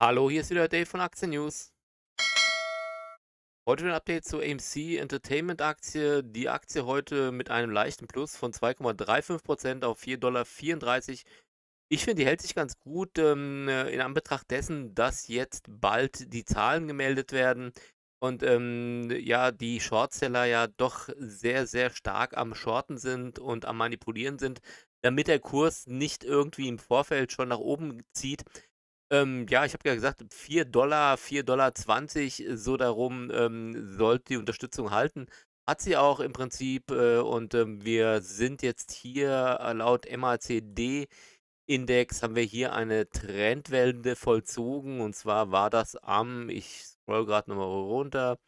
Hallo, hier ist wieder Dave von Aktien News. Heute ein Update zur AMC Entertainment Aktie. Die Aktie heute mit einem leichten Plus von 2,35% auf 4,34 Dollar. Ich finde, die hält sich ganz gut ähm, äh, in Anbetracht dessen, dass jetzt bald die Zahlen gemeldet werden und ähm, ja, die Shortseller ja doch sehr, sehr stark am Shorten sind und am Manipulieren sind, damit der Kurs nicht irgendwie im Vorfeld schon nach oben zieht. Ähm, ja, ich habe ja gesagt, 4 Dollar, 4,20 Dollar, äh, so darum ähm, sollte die Unterstützung halten. Hat sie auch im Prinzip äh, und ähm, wir sind jetzt hier äh, laut MACD-Index haben wir hier eine Trendwende vollzogen und zwar war das am, ich scroll gerade nochmal runter,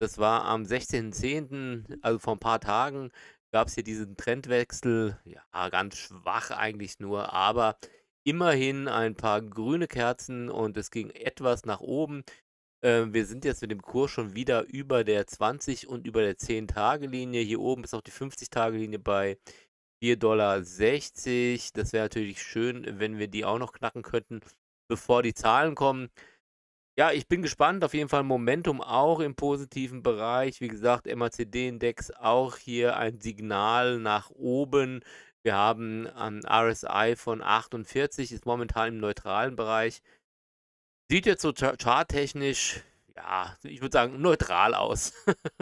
das war am 16.10., also vor ein paar Tagen, gab es hier diesen Trendwechsel. Ja, ganz schwach eigentlich nur, aber immerhin ein paar grüne Kerzen und es ging etwas nach oben. Ähm, wir sind jetzt mit dem Kurs schon wieder über der 20 und über der 10-Tage-Linie. Hier oben ist auch die 50-Tage-Linie bei 4,60 Dollar. Das wäre natürlich schön, wenn wir die auch noch knacken könnten, bevor die Zahlen kommen. Ja, ich bin gespannt. Auf jeden Fall Momentum auch im positiven Bereich. Wie gesagt, MACD-Index auch hier ein Signal nach oben. Wir haben ein ähm, RSI von 48, ist momentan im neutralen Bereich. Sieht jetzt so charttechnisch, ja, ich würde sagen, neutral aus.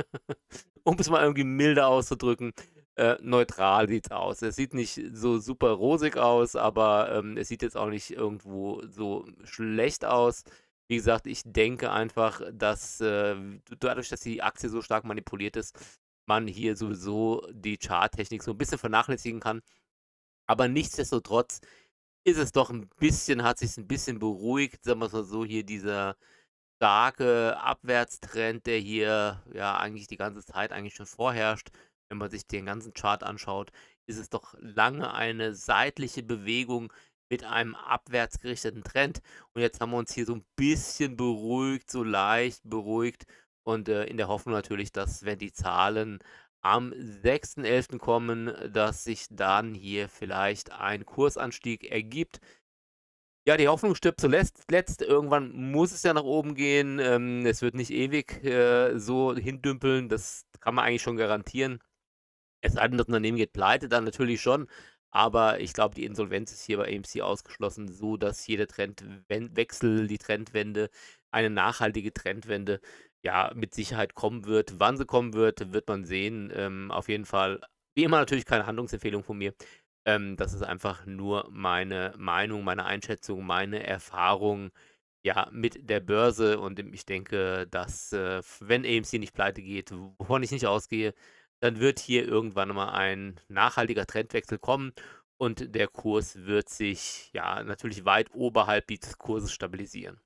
um es mal irgendwie milder auszudrücken. Äh, neutral sieht es aus. Es sieht nicht so super rosig aus, aber ähm, es sieht jetzt auch nicht irgendwo so schlecht aus. Wie gesagt, ich denke einfach, dass äh, dadurch, dass die Aktie so stark manipuliert ist, man hier sowieso die Charttechnik so ein bisschen vernachlässigen kann. Aber nichtsdestotrotz ist es doch ein bisschen, hat sich ein bisschen beruhigt, sagen wir es mal so, hier dieser starke Abwärtstrend, der hier ja eigentlich die ganze Zeit eigentlich schon vorherrscht. Wenn man sich den ganzen Chart anschaut, ist es doch lange eine seitliche Bewegung mit einem abwärts gerichteten Trend. Und jetzt haben wir uns hier so ein bisschen beruhigt, so leicht beruhigt und äh, in der Hoffnung natürlich, dass wenn die Zahlen am 6.11. kommen, dass sich dann hier vielleicht ein Kursanstieg ergibt. Ja, die Hoffnung stirbt zuletzt. Letzt, irgendwann muss es ja nach oben gehen. Ähm, es wird nicht ewig äh, so hindümpeln. Das kann man eigentlich schon garantieren. Es sei denn, das Unternehmen geht pleite, dann natürlich schon. Aber ich glaube, die Insolvenz ist hier bei AMC ausgeschlossen, so dass jeder Trendwechsel, die Trendwende, eine nachhaltige Trendwende ja, mit Sicherheit kommen wird. Wann sie kommen wird, wird man sehen. Ähm, auf jeden Fall, wie immer natürlich keine Handlungsempfehlung von mir. Ähm, das ist einfach nur meine Meinung, meine Einschätzung, meine Erfahrung ja, mit der Börse. Und ich denke, dass äh, wenn AMC nicht pleite geht, wovon ich nicht ausgehe, dann wird hier irgendwann mal ein nachhaltiger Trendwechsel kommen und der Kurs wird sich ja natürlich weit oberhalb dieses Kurses stabilisieren.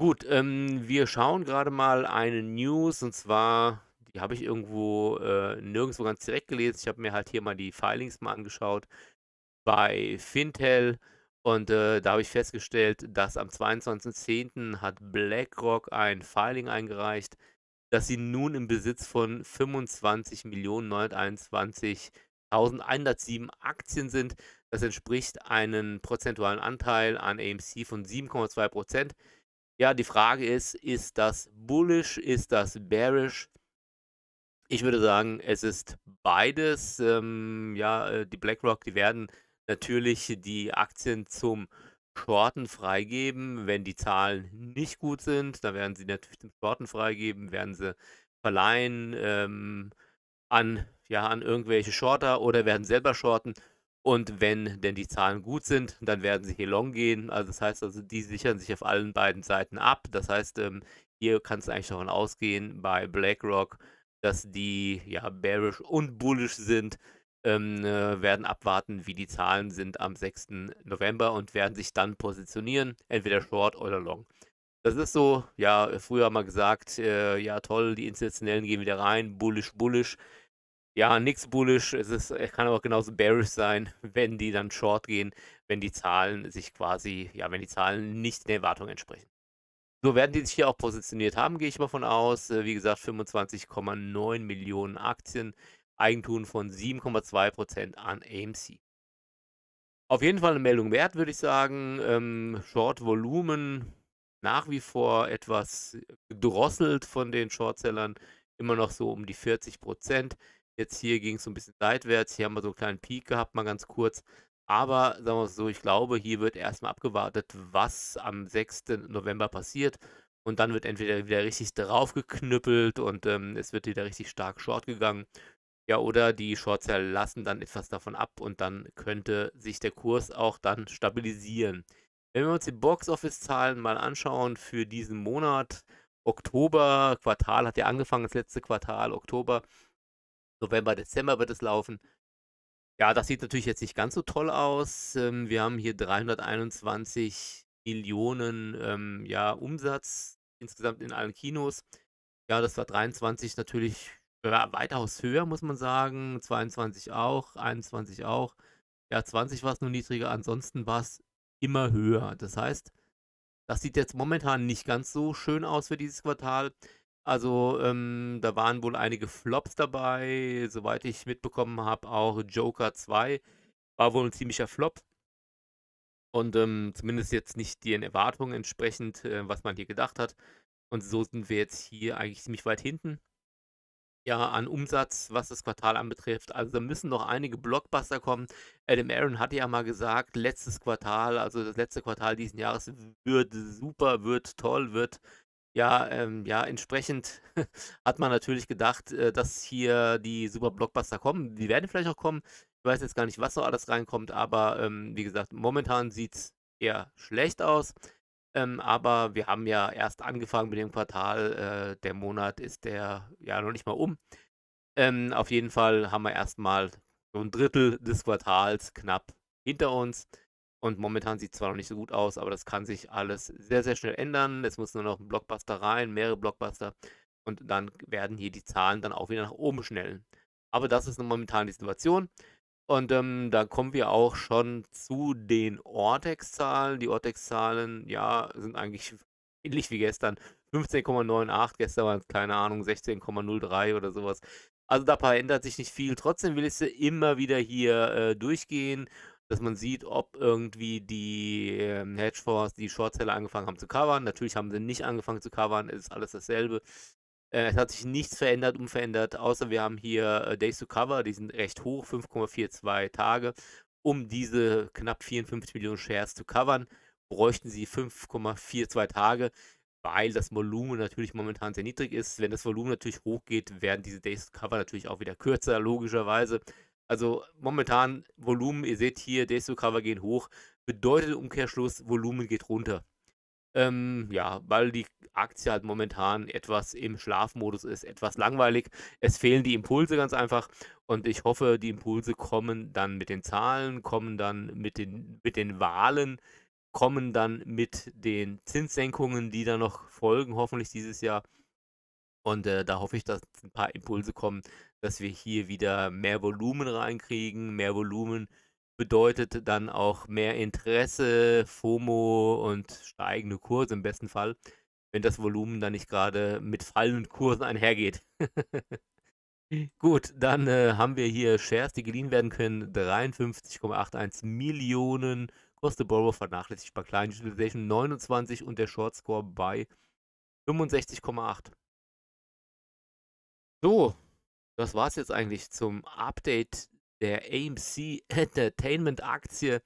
Gut, ähm, wir schauen gerade mal eine News und zwar, die habe ich irgendwo äh, nirgendwo ganz direkt gelesen. Ich habe mir halt hier mal die Filings mal angeschaut bei Fintel und äh, da habe ich festgestellt, dass am 22.10. hat BlackRock ein Filing eingereicht, dass sie nun im Besitz von 25.921.107 Aktien sind. Das entspricht einem prozentualen Anteil an AMC von 7,2 Prozent. Ja, die Frage ist, ist das bullish, ist das bearish? Ich würde sagen, es ist beides. Ähm, ja, äh, die BlackRock, die werden natürlich die Aktien zum Shorten freigeben. Wenn die Zahlen nicht gut sind, dann werden sie natürlich zum Shorten freigeben, werden sie verleihen ähm, an, ja, an irgendwelche Shorter oder werden selber shorten. Und wenn denn die Zahlen gut sind, dann werden sie hier long gehen. Also das heißt also, die sichern sich auf allen beiden Seiten ab. Das heißt, ähm, hier kann es eigentlich davon ausgehen, bei BlackRock, dass die ja bearish und bullish sind. Ähm, äh, werden abwarten, wie die Zahlen sind am 6. November und werden sich dann positionieren, entweder short oder long. Das ist so, ja, früher mal gesagt, äh, ja toll, die Institutionellen gehen wieder rein, bullish, bullish. Ja, nix bullish. Es ist, äh, kann aber genauso bearish sein, wenn die dann short gehen, wenn die Zahlen sich quasi, ja, wenn die Zahlen nicht den Erwartungen entsprechen. So werden die sich hier auch positioniert haben, gehe ich mal von aus. Äh, wie gesagt, 25,9 Millionen Aktien, Eigentum von 7,2% an AMC. Auf jeden Fall eine Meldung wert, würde ich sagen. Ähm, Short Volumen nach wie vor etwas gedrosselt von den Shortsellern, immer noch so um die 40 Prozent. Jetzt hier ging es so ein bisschen seitwärts. Hier haben wir so einen kleinen Peak gehabt, mal ganz kurz. Aber sagen wir es so, ich glaube, hier wird erstmal abgewartet, was am 6. November passiert. Und dann wird entweder wieder richtig draufgeknüppelt und ähm, es wird wieder richtig stark short gegangen. Ja, oder die Shortseller lassen dann etwas davon ab und dann könnte sich der Kurs auch dann stabilisieren. Wenn wir uns die Box-Office-Zahlen mal anschauen für diesen Monat, Oktober, Quartal hat ja angefangen, das letzte Quartal, Oktober, November, Dezember wird es laufen. Ja, das sieht natürlich jetzt nicht ganz so toll aus. Ähm, wir haben hier 321 Millionen ähm, ja, Umsatz insgesamt in allen Kinos. Ja, das war 23 natürlich ja, weitaus höher, muss man sagen. 22 auch, 21 auch. Ja, 20 war es nur niedriger, ansonsten war es immer höher. Das heißt, das sieht jetzt momentan nicht ganz so schön aus für dieses Quartal. Also, ähm, da waren wohl einige Flops dabei, soweit ich mitbekommen habe, auch Joker 2 war wohl ein ziemlicher Flop. Und, ähm, zumindest jetzt nicht den Erwartungen entsprechend, äh, was man hier gedacht hat. Und so sind wir jetzt hier eigentlich ziemlich weit hinten. Ja, an Umsatz, was das Quartal anbetrifft. Also, da müssen noch einige Blockbuster kommen. Adam Aaron hatte ja mal gesagt, letztes Quartal, also das letzte Quartal diesen Jahres wird super, wird toll, wird ja, ähm, ja, entsprechend hat man natürlich gedacht, äh, dass hier die Super-Blockbuster kommen. Die werden vielleicht auch kommen. Ich weiß jetzt gar nicht, was so alles reinkommt, aber ähm, wie gesagt, momentan sieht es eher schlecht aus. Ähm, aber wir haben ja erst angefangen mit dem Quartal. Äh, der Monat ist der ja noch nicht mal um. Ähm, auf jeden Fall haben wir erstmal so ein Drittel des Quartals knapp hinter uns. Und momentan sieht es zwar noch nicht so gut aus, aber das kann sich alles sehr, sehr schnell ändern. Es muss nur noch ein Blockbuster rein, mehrere Blockbuster. Und dann werden hier die Zahlen dann auch wieder nach oben schnellen. Aber das ist momentan die Situation. Und ähm, da kommen wir auch schon zu den Ortex-Zahlen. Die Ortex-Zahlen, ja, sind eigentlich ähnlich wie gestern. 15,98, gestern waren es, keine Ahnung, 16,03 oder sowas. Also da ändert sich nicht viel. Trotzdem will ich sie immer wieder hier äh, durchgehen dass man sieht, ob irgendwie die ähm, Hedgefonds die Shortseller angefangen haben zu covern. Natürlich haben sie nicht angefangen zu covern, es ist alles dasselbe. Äh, es hat sich nichts verändert, umverändert, außer wir haben hier äh, Days to Cover, die sind recht hoch, 5,42 Tage. Um diese knapp 54 Millionen Shares zu covern, bräuchten sie 5,42 Tage, weil das Volumen natürlich momentan sehr niedrig ist. Wenn das Volumen natürlich hochgeht, werden diese Days to Cover natürlich auch wieder kürzer, logischerweise. Also momentan Volumen, ihr seht hier, Desto-Cover gehen hoch, bedeutet Umkehrschluss, Volumen geht runter. Ähm, ja, weil die Aktie halt momentan etwas im Schlafmodus ist, etwas langweilig. Es fehlen die Impulse ganz einfach und ich hoffe, die Impulse kommen dann mit den Zahlen, kommen dann mit den, mit den Wahlen, kommen dann mit den Zinssenkungen, die dann noch folgen, hoffentlich dieses Jahr. Und äh, da hoffe ich, dass ein paar Impulse kommen, dass wir hier wieder mehr Volumen reinkriegen. Mehr Volumen bedeutet dann auch mehr Interesse, FOMO und steigende Kurse im besten Fall, wenn das Volumen dann nicht gerade mit fallenden Kursen einhergeht. Gut, dann äh, haben wir hier Shares, die geliehen werden können. 53,81 Millionen. Kostet Borrow vernachlässigt bei kleinen Utilization 29 und der Short Score bei 65,8. So, das war es jetzt eigentlich zum Update der AMC Entertainment Aktie.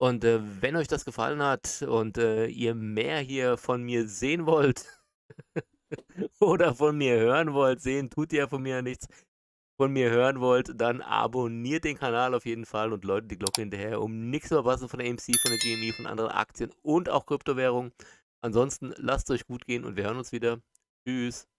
Und äh, wenn euch das gefallen hat und äh, ihr mehr hier von mir sehen wollt oder von mir hören wollt, sehen tut ihr von mir nichts, von mir hören wollt, dann abonniert den Kanal auf jeden Fall und läutet die Glocke hinterher, um nichts zu verpassen von der AMC, von der GME, von anderen Aktien und auch Kryptowährungen. Ansonsten lasst es euch gut gehen und wir hören uns wieder. Tschüss.